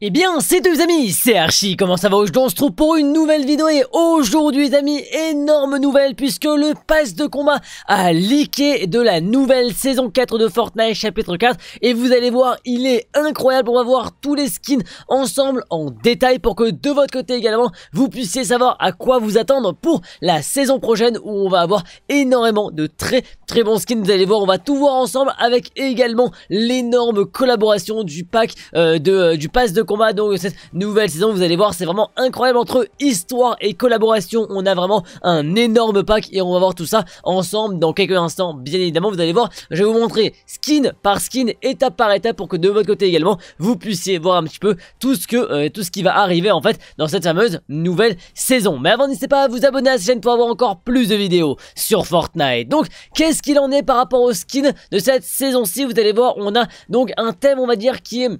Et eh bien, c'est tout les amis, c'est Archie, comment ça va Aujourd'hui on se trouve pour une nouvelle vidéo et aujourd'hui les amis, énorme nouvelle puisque le pass de combat a leaké de la nouvelle saison 4 de Fortnite chapitre 4 et vous allez voir, il est incroyable, on va voir tous les skins ensemble en détail pour que de votre côté également, vous puissiez savoir à quoi vous attendre pour la saison prochaine où on va avoir énormément de très très bons skins, vous allez voir, on va tout voir ensemble avec également l'énorme collaboration du pack, euh, de, euh, du pass de combat donc cette nouvelle saison. Vous allez voir, c'est vraiment incroyable entre histoire et collaboration. On a vraiment un énorme pack et on va voir tout ça ensemble dans quelques instants. Bien évidemment, vous allez voir, je vais vous montrer skin par skin, étape par étape pour que de votre côté également, vous puissiez voir un petit peu tout ce que euh, tout ce qui va arriver en fait dans cette fameuse nouvelle saison. Mais avant, n'hésitez pas à vous abonner à cette chaîne pour avoir encore plus de vidéos sur Fortnite. Donc, qu'est-ce qu'il en est par rapport au skin de cette saison-ci Vous allez voir, on a donc un thème, on va dire, qui est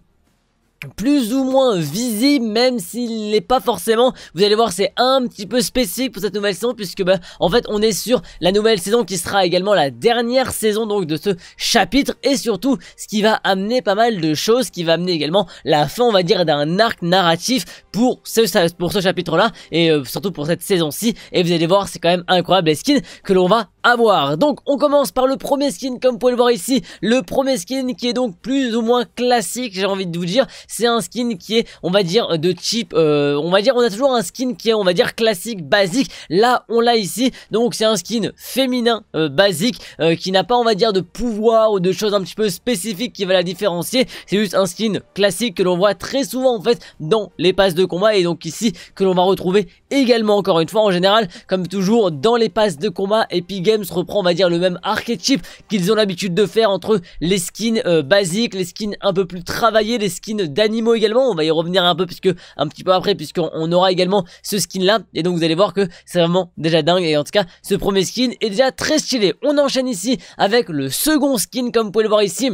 plus ou moins visible même s'il n'est pas forcément vous allez voir c'est un petit peu spécifique pour cette nouvelle saison puisque bah en fait on est sur la nouvelle saison qui sera également la dernière saison donc de ce chapitre et surtout ce qui va amener pas mal de choses qui va amener également la fin on va dire d'un arc narratif pour ce, pour ce chapitre là et euh, surtout pour cette saison-ci et vous allez voir c'est quand même incroyable les skins que l'on va à voir. Donc on commence par le premier skin comme vous pouvez le voir ici, le premier skin qui est donc plus ou moins classique j'ai envie de vous dire, c'est un skin qui est on va dire de type, euh, on va dire on a toujours un skin qui est on va dire classique, basique, là on l'a ici, donc c'est un skin féminin, euh, basique, euh, qui n'a pas on va dire de pouvoir ou de choses un petit peu spécifiques qui va la différencier, c'est juste un skin classique que l'on voit très souvent en fait dans les passes de combat et donc ici que l'on va retrouver également encore une fois en général comme toujours dans les passes de combat et puis se reprend on va dire le même archétype qu'ils ont l'habitude de faire entre les skins euh, basiques, les skins un peu plus travaillés, les skins d'animaux également, on va y revenir un peu puisque un petit peu après puisqu'on aura également ce skin là et donc vous allez voir que c'est vraiment déjà dingue et en tout cas ce premier skin est déjà très stylé. On enchaîne ici avec le second skin comme vous pouvez le voir ici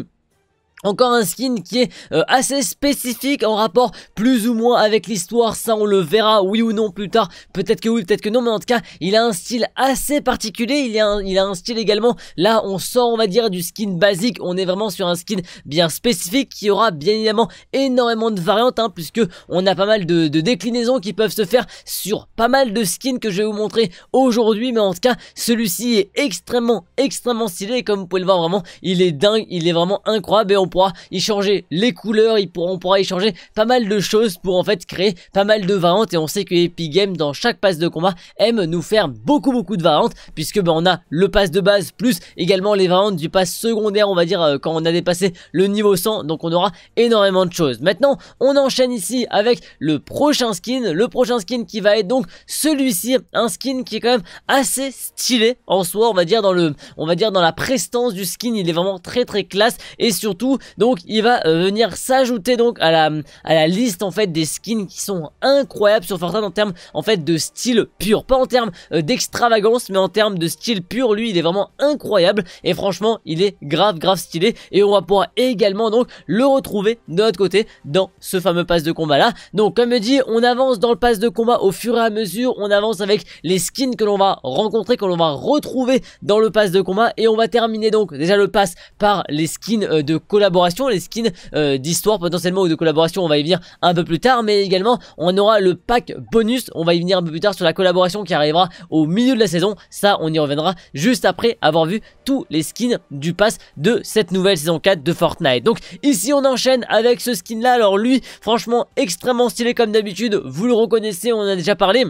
encore un skin qui est euh, assez spécifique en rapport plus ou moins avec l'histoire, ça on le verra oui ou non plus tard, peut-être que oui, peut-être que non, mais en tout cas il a un style assez particulier, il a, un, style également, là on sort on va dire du skin basique, on est vraiment sur un skin bien spécifique qui aura bien évidemment énormément de variantes, hein, puisque on a pas mal de, déclinaisons qui peuvent se faire sur pas mal de skins que je vais vous montrer aujourd'hui, mais en tout cas celui-ci est extrêmement extrêmement stylé, comme vous pouvez le voir vraiment il est dingue, il est vraiment incroyable on pourra changer les couleurs, on pourra changer pas mal de choses pour en fait créer pas mal de variantes et on sait que Epic Games dans chaque passe de combat aime nous faire beaucoup beaucoup de variantes puisque ben, on a le pass de base plus également les variantes du pass secondaire on va dire euh, quand on a dépassé le niveau 100 donc on aura énormément de choses. Maintenant on enchaîne ici avec le prochain skin, le prochain skin qui va être donc celui-ci, un skin qui est quand même assez stylé en soi on va dire dans le on va dire dans la prestance du skin il est vraiment très très classe et surtout donc il va euh, venir s'ajouter donc à la, à la liste en fait des skins qui sont incroyables sur Fortnite en termes en fait de style pur. Pas en termes euh, d'extravagance mais en termes de style pur. Lui il est vraiment incroyable et franchement il est grave grave stylé et on va pouvoir également donc le retrouver de notre côté dans ce fameux pass de combat là. Donc comme je dis on avance dans le pass de combat au fur et à mesure. On avance avec les skins que l'on va rencontrer, que l'on va retrouver dans le pass de combat et on va terminer donc déjà le pass par les skins euh, de collaboration les skins euh, d'histoire potentiellement ou de collaboration, on va y venir un peu plus tard, mais également on aura le pack bonus, on va y venir un peu plus tard sur la collaboration qui arrivera au milieu de la saison, ça on y reviendra juste après avoir vu tous les skins du pass de cette nouvelle saison 4 de Fortnite. Donc ici on enchaîne avec ce skin là, alors lui franchement extrêmement stylé comme d'habitude, vous le reconnaissez, on en a déjà parlé.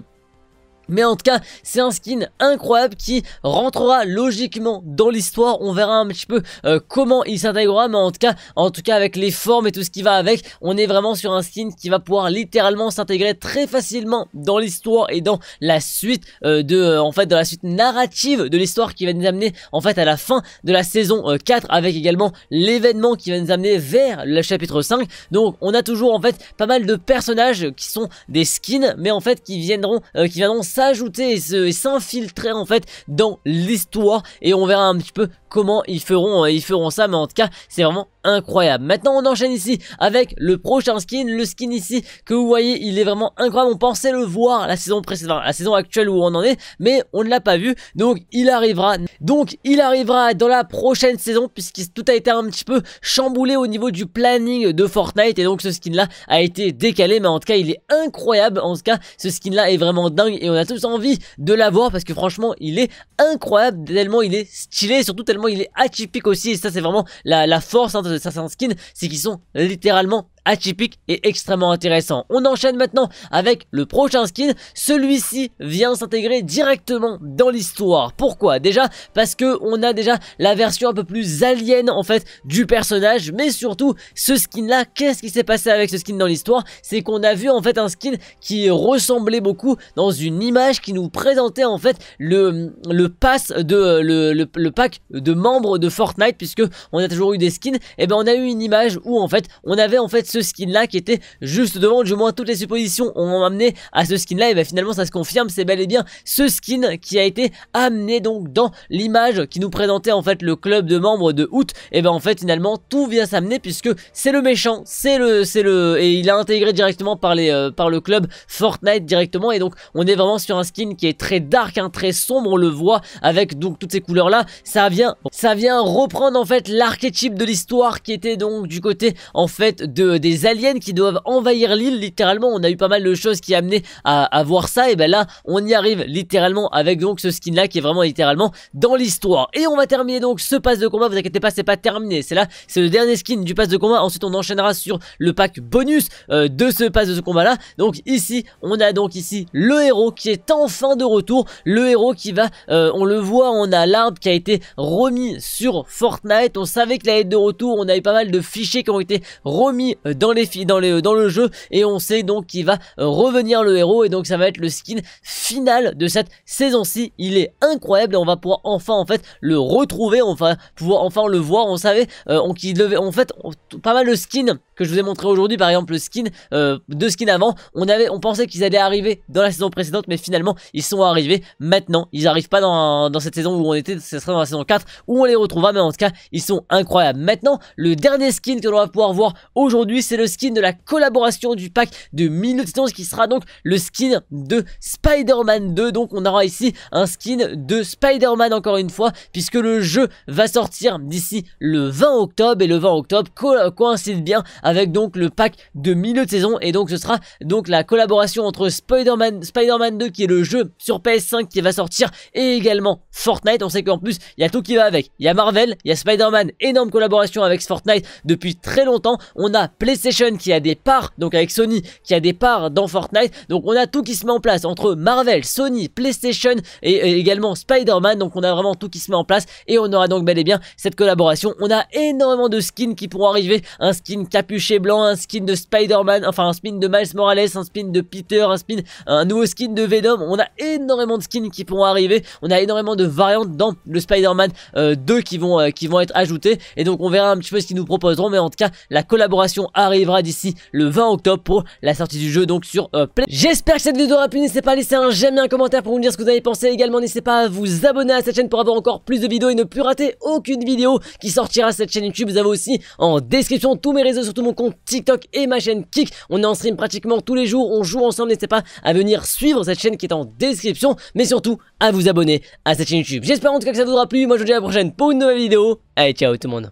Mais en tout cas, c'est un skin incroyable qui rentrera logiquement dans l'histoire. On verra un petit peu euh, comment il s'intégrera, mais en tout cas, en tout cas avec les formes et tout ce qui va avec, on est vraiment sur un skin qui va pouvoir littéralement s'intégrer très facilement dans l'histoire et dans la suite euh, de, euh, en fait, dans la suite narrative de l'histoire qui va nous amener en fait à la fin de la saison 4 avec également l'événement qui va nous amener vers le chapitre 5. Donc, on a toujours en fait pas mal de personnages qui sont des skins, mais en fait qui viendront, qui viendront s'ajouter et s'infiltrer en fait dans l'histoire et on verra un petit peu comment ils feront, hein. ils feront ça mais en tout cas c'est vraiment incroyable. Maintenant on enchaîne ici avec le prochain skin, le skin ici que vous voyez il est vraiment incroyable, on pensait le voir la saison précédente, la saison actuelle où on en est mais on ne l'a pas vu donc il arrivera donc il arrivera dans la prochaine saison puisque tout a été un petit peu chamboulé au niveau du planning de Fortnite et donc ce skin là a été décalé mais en tout cas il est incroyable, en tout cas ce skin là est vraiment dingue et on a envie de l'avoir parce que franchement, il est incroyable, tellement il est stylé, surtout tellement il est atypique aussi. Et ça, c'est vraiment la, force hein, de certains skins, c'est qu'ils sont littéralement atypique et extrêmement intéressant. On enchaîne maintenant avec le prochain skin. Celui-ci vient s'intégrer directement dans l'histoire. Pourquoi Déjà parce que on a déjà la version un peu plus alien en fait du personnage, mais surtout ce skin là, qu'est-ce qui s'est passé avec ce skin dans l'histoire C'est qu'on a vu en fait un skin qui ressemblait beaucoup dans une image qui nous présentait en fait le le pass de le, pack de membres de Fortnite puisque on a toujours eu des skins et eh ben on a eu une image où en fait on avait en fait ce skin-là qui était juste devant. Du moins, toutes les suppositions ont amené à ce skin-là. Et bien finalement, ça se confirme, c'est bel et bien ce skin qui a été amené donc dans l'image qui nous présentait en fait le club de membres de août. Et bien en fait, finalement, tout vient s'amener puisque c'est le méchant, c'est le, c'est le, et il a intégré directement par les, euh, par le club Fortnite directement. Et donc, on est vraiment sur un skin qui est très dark, hein, très sombre. On le voit avec donc toutes ces couleurs là. Ça vient, ça vient reprendre en fait l'archétype de l'histoire qui était donc du côté en fait de des aliens qui doivent envahir l'île, littéralement, on a eu pas mal de choses qui amenaient à, à voir ça, et ben là, on y arrive littéralement avec donc ce skin là qui est vraiment littéralement dans l'histoire. Et on va terminer donc ce pass de combat, vous inquiétez pas, c'est pas terminé, c'est là, c'est le dernier skin du pass de combat, ensuite on enchaînera sur le pack bonus euh, de ce pass de combat là, donc ici, on a donc ici le héros qui est enfin de retour, le héros qui va, euh, on le voit, on a l'arbre qui a été remis sur Fortnite, on savait qu'il allait être de retour, on a eu pas mal de fichiers qui ont été remis euh, dans, les, dans, les, euh, dans le jeu et on sait donc qu'il va euh, revenir le héros et donc ça va être le skin final de cette saison-ci. Il est incroyable et on va pouvoir enfin en fait le retrouver, on va pouvoir enfin le voir. On savait euh, on, qu'il devait en fait pas mal de skins que je vous ai montré aujourd'hui, par exemple le skin, de skin avant, on avait, on pensait qu'ils allaient arriver dans la saison précédente, mais finalement ils sont arrivés maintenant. Ils arrivent pas dans, dans, cette saison où on était, ce serait dans la saison 4 où on les retrouvera, mais en tout cas ils sont incroyables. Maintenant, le dernier skin que l'on va pouvoir voir aujourd'hui, c'est le skin de la collaboration du pack de Ce qui sera donc le skin de Spider-Man 2. Donc on aura ici un skin de Spider-Man encore une fois puisque le jeu va sortir d'ici le 20 octobre et le 20 octobre coïncide bien avec donc le pack de milieu de saison et donc ce sera donc la collaboration entre Spider-Man spider 2 qui est le jeu sur PS5 qui va sortir et également Fortnite. On sait qu'en plus il y a tout qui va avec. Il y a Marvel, il y a Spider-Man, énorme collaboration avec Fortnite depuis très longtemps. On a PlayStation qui a des parts, donc avec Sony qui a des parts dans Fortnite. Donc on a tout qui se met en place entre Marvel, Sony, PlayStation et, également Spider-Man. Donc on a vraiment tout qui se met en place et on aura donc bel et bien cette collaboration. On a énormément de skins qui pourront arriver. Un skin capuché blanc, un skin de Spider-Man, enfin un skin de Miles Morales, un skin de Peter, un skin, un nouveau skin de Venom. On a énormément de skins qui pourront arriver. On a énormément de variantes dans le Spider-Man 2 euh, qui vont, euh, qui vont être ajoutées. Et donc on verra un petit peu ce qu'ils nous proposeront. Mais en tout cas, la collaboration arrivera d'ici le 20 octobre pour la sortie du jeu donc sur euh, Play. J'espère que cette vidéo aura plu, n'hésitez pas à laisser un j'aime et un commentaire pour me dire ce que vous avez pensé. Également n'hésitez pas à vous abonner à cette chaîne pour avoir encore plus de vidéos et ne plus rater aucune vidéo qui sortira cette chaîne YouTube. Vous avez aussi en description tous mes réseaux, surtout mon compte TikTok et ma chaîne Kik. On est en stream pratiquement tous les jours, on joue ensemble, n'hésitez pas à venir suivre cette chaîne qui est en description, mais surtout à vous abonner à cette chaîne YouTube. J'espère en tout cas que ça vous aura plu, moi je vous dis à la prochaine pour une nouvelle vidéo. Allez ciao tout le monde